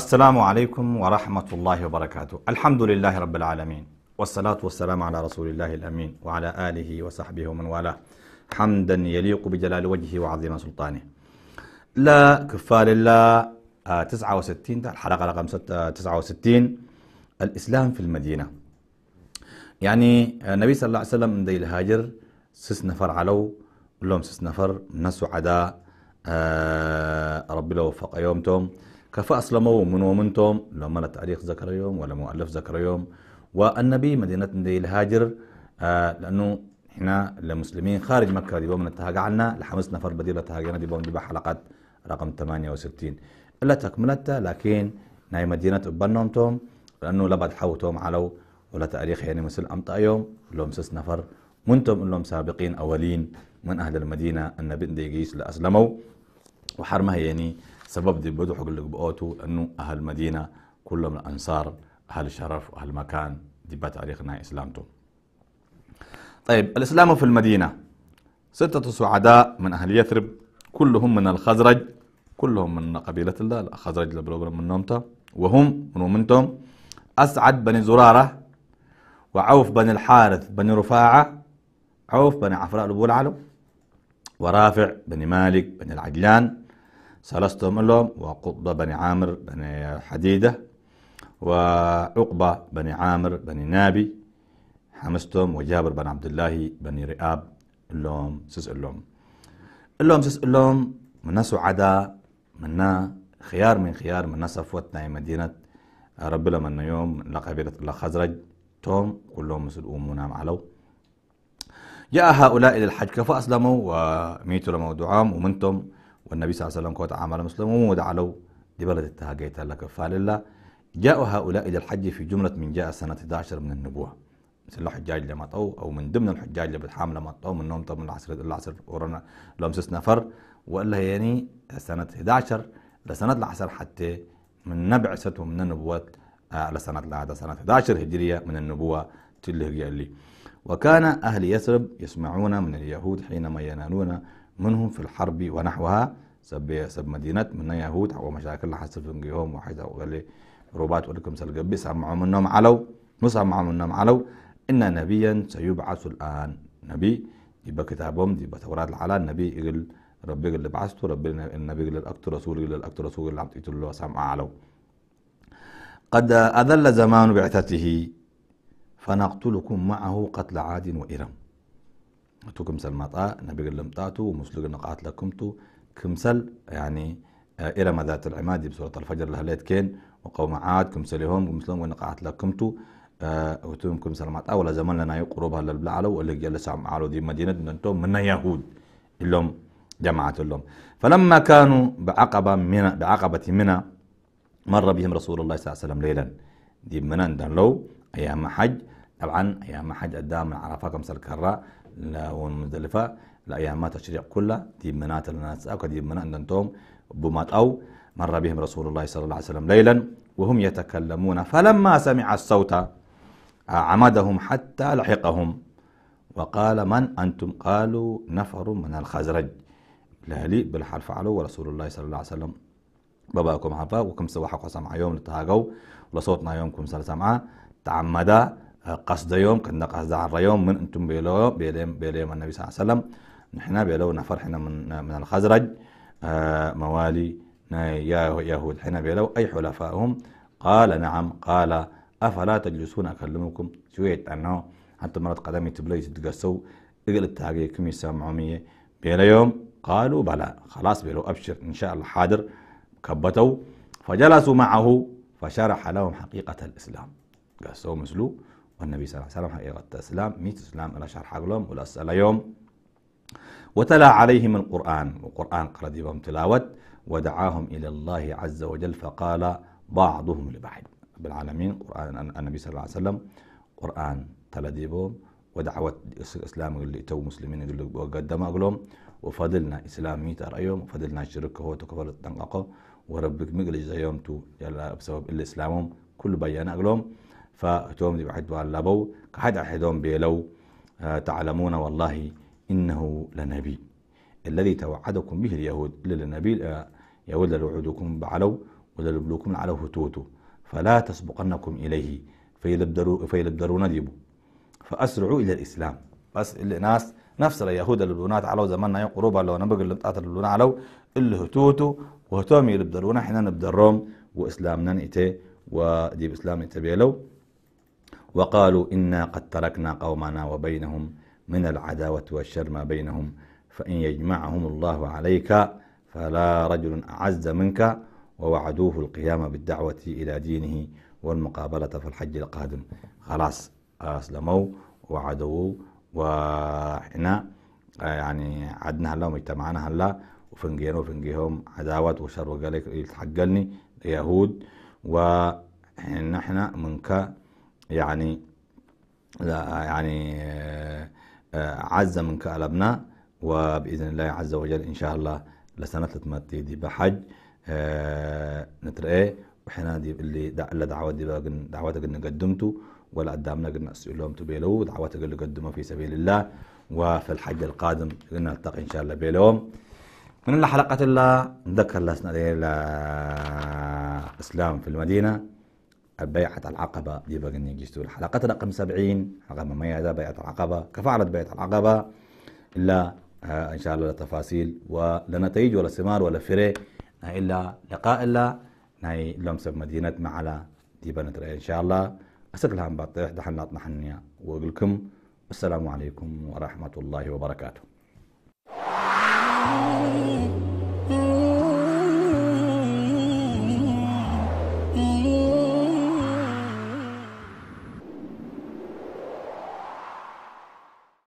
السلام عليكم ورحمة الله وبركاته الحمد لله رب العالمين والصلاة والسلام على رسول الله الأمين وعلى آله وصحبه ومن والاه حمدا يليق بجلال وجهه وعظيم سلطانه لا كفار الله 69 آه، الحلقة رقم 69 آه، الإسلام في المدينة يعني آه، النبي صلى الله عليه وسلم من ذي الهاجر سس نفر علو لهم سس نفر نسوا السعداء ربي لو وفق يومتهم كفا أسلموا من ومنتم لما التاريخ ذكر يوم ولا مؤلف ذكر يوم والنبي مدينة دي الهاجر آه لأنه احنا المسلمين خارج مكة دي بومن التهاجع عنا لحمس نفر بديل التهاجعنا دي بومن دي حلقات رقم 68 إلا تكملت لكن ناي مدينة أبنمتم لأنه لبعد حوتهم علو ولا تاريخ يعني مثل أمطأ يوم لهم سس نفر منتم لهم سابقين أولين من أهل المدينة النبي دي جيس لأسلموا وحرمها يعني سبب دي بدو حقول لك بقوتو انه اهل المدينة كلهم الانصار اهل الشرف واهل مكان دي تاريخنا اسلامته طيب الاسلام في المدينه سته سعداء من اهل يثرب كلهم من الخزرج كلهم من قبيله الخزرج من نومتا وهم من ومنتم اسعد بن زراره وعوف بن الحارث بن رفاعه عوف بن عفراء العلو ورافع بن مالك بن العجلان سلستهم لهم وقطبة بني عامر بني حديدة وعقبة بني عامر بني نابي حمستهم وجابر بن عبد الله بني رئاب اللهم سس اللهم اللهم سس اللهم من ناس عدا منا خيار من خيار من ناس أفوتنا مدينة رب لمن يوم لقبيلة الخزرج توم كلهم مسل أمنا علو جاء هؤلاء إلى الحج فأسلموا وميتوا لموضوعهم ومنتم والنبي صلى الله عليه وسلم قال عمل مسلم ومود له لبلد التهاجيت لك الله جاء هؤلاء إلى الحج في جملة من جاء سنة 11 من النبوة مثل الحجاج اللي مطوا أو من ضمن الحجاج اللي بتحامل مطوا منهم طب من العصر العصر ورانا لهم سس نفر وقال يعني سنة 11 لسنة العصر حتى من نبع نبعثته من النبوات آه، على سنة العادة سنة 11 هجرية من النبوة تلهج لي وكان أهل يثرب يسمعون من اليهود حينما ينالون منهم في الحرب ونحوها سب سب مدينة من يهود ومشاكل مشاكل حسب نجيهم واحد أو غلي روبات ولكم سلقبي سمعوا منهم علو مسمعوا منهم علو إن نبيا سيبعث الآن نبي دي بكتابهم دي بتورات العلا النبي يقول ربي يقول بعثته ربي النبي يقول الأكتر رسول يقول الأكتر رسول اللي عم له سمع علو قد أذل زمان بعثته فنقتلكم معه قتل عاد وإرم እቱ ክምሰል መጣ ነቢግን ومسلوق ምስሉግን ንቕዓት كمسل يعني آه، إلى ما ذات العماد بسورة الفجر لها ليت كين وقوم عاد كمسل يهم ومسلم ونقعت لكمتو آه وتوم كمسل مطا ولا زمان لنا يقربها للبلعلو واللي جلس على دي مدينة ننتم من يهود اللهم جماعة اللهم فلما كانوا بعقبة من بعقبة منى مر بهم رسول الله صلى الله عليه وسلم ليلا دي منى لو أيام حج طبعا أيام حج من عرفة خمسة الكرة والمزدلفة لأيام تشريع كلها دي منات الناس أو دي منات أنتم بومات أو مر بهم رسول الله صلى الله عليه وسلم ليلا وهم يتكلمون فلما سمع الصوت عمدهم حتى لحقهم وقال من أنتم قالوا نفر من الخزرج لهلي بالحرف علو ورسول الله صلى الله عليه وسلم باباكم حفا وكم سوا حق سمع يوم لتهاجو ولصوتنا يومكم سلسمعة تعمدا قصد يوم كنا قصد عن يوم من أنتم بيلو بيليم بيليم النبي صلى الله عليه وسلم نحن بيلو نفر حنا من من الخزرج آه، موالي يا يهود حنا بيلو أي حلفائهم قال نعم قال أفلا تجلسون أكلمكم شوية أنه حتى مرات قدمي تبلي تتقسوا إقل التاقي كم يسمعوا مية بيلا يوم قالوا بلى خلاص بيلو أبشر إن شاء الله حاضر كبتوا فجلسوا معه فشرح لهم حقيقة الإسلام قسوا مسلو والنبي صلى الله عليه وسلم حقيقة الإسلام ميت السلام أنا شرح لهم ولا أسأل يوم وتلا عليهم القرآن والقرآن بهم تلاوت ودعاهم إلى الله عز وجل فقال بعضهم لبعض بالعالمين قرآن النبي صلى الله عليه وسلم قرآن تلديبهم ودعوة الإسلام اللي تو مسلمين اللي قدم أقلهم وفضلنا إسلام ميت أرأيهم وفضلنا الشرك هو تكفر تنققه وربك مقلج زيهم تو يلا بسبب الإسلامهم كل بيان أقلهم فتوم دي بعدوا لابو كحد أحدهم بيلو آه، تعلمون والله إنه لنبي الذي توعدكم به اليهود للنبي آه، يهود لوعدكم بعلو وللبلوكم على هتوتو فلا تسبقنكم إليه فيلبدرو فيلبدرون ديبو فأسرعوا إلى الإسلام بس الناس نفس اليهود اللي بدونات زماننا يوم قروبا لو نبقى اللي بتقاتل اللي علو اللي هتوتو وهتوم يلبدرونا بدرونا نبدروم وإسلامنا نئتي ودي بإسلام نئتي بيلو وقالوا إنا قد تركنا قومنا وبينهم من العداوة والشر ما بينهم فإن يجمعهم الله عليك فلا رجل أعز منك ووعدوه القيام بالدعوة إلى دينه والمقابلة في الحج القادم خلاص أسلموا وعدوه وإحنا آه، يعني عدنا هلا ومجتمعنا هلا وفنجينا وفنجيهم عداوة وشر وقال لك يتحقلني يهود ونحن منك يعني يعني آه، آه، عز من كألبنا وبإذن الله عز وجل إن شاء الله لسنة لتمتي دي بحج آه، نترقى وحنا دي اللي اللي دعوات دي دعواتك اللي قدمته ولا قدامنا قلنا أسئلهم تبيلو دعواتك اللي قدمها في سبيل الله وفي الحج القادم نلتقي إن شاء الله بيلوم من الحلقة الله نذكر لسنا إسلام في المدينة بيعة العقبة دي بقى نيجي حلقة رقم 70 حلقة مميزة بيعة العقبة كفعلت بيعة العقبة إلا آه، ان شاء الله للتفاصيل ولا نتائج ولا ثمار ولا فري آه، الا لقاء الا ناي سب مدينة معلا دي بنترى ان شاء الله اسكل لهم بطيح دحنا اطمحنيا واقول لكم السلام عليكم ورحمه الله وبركاته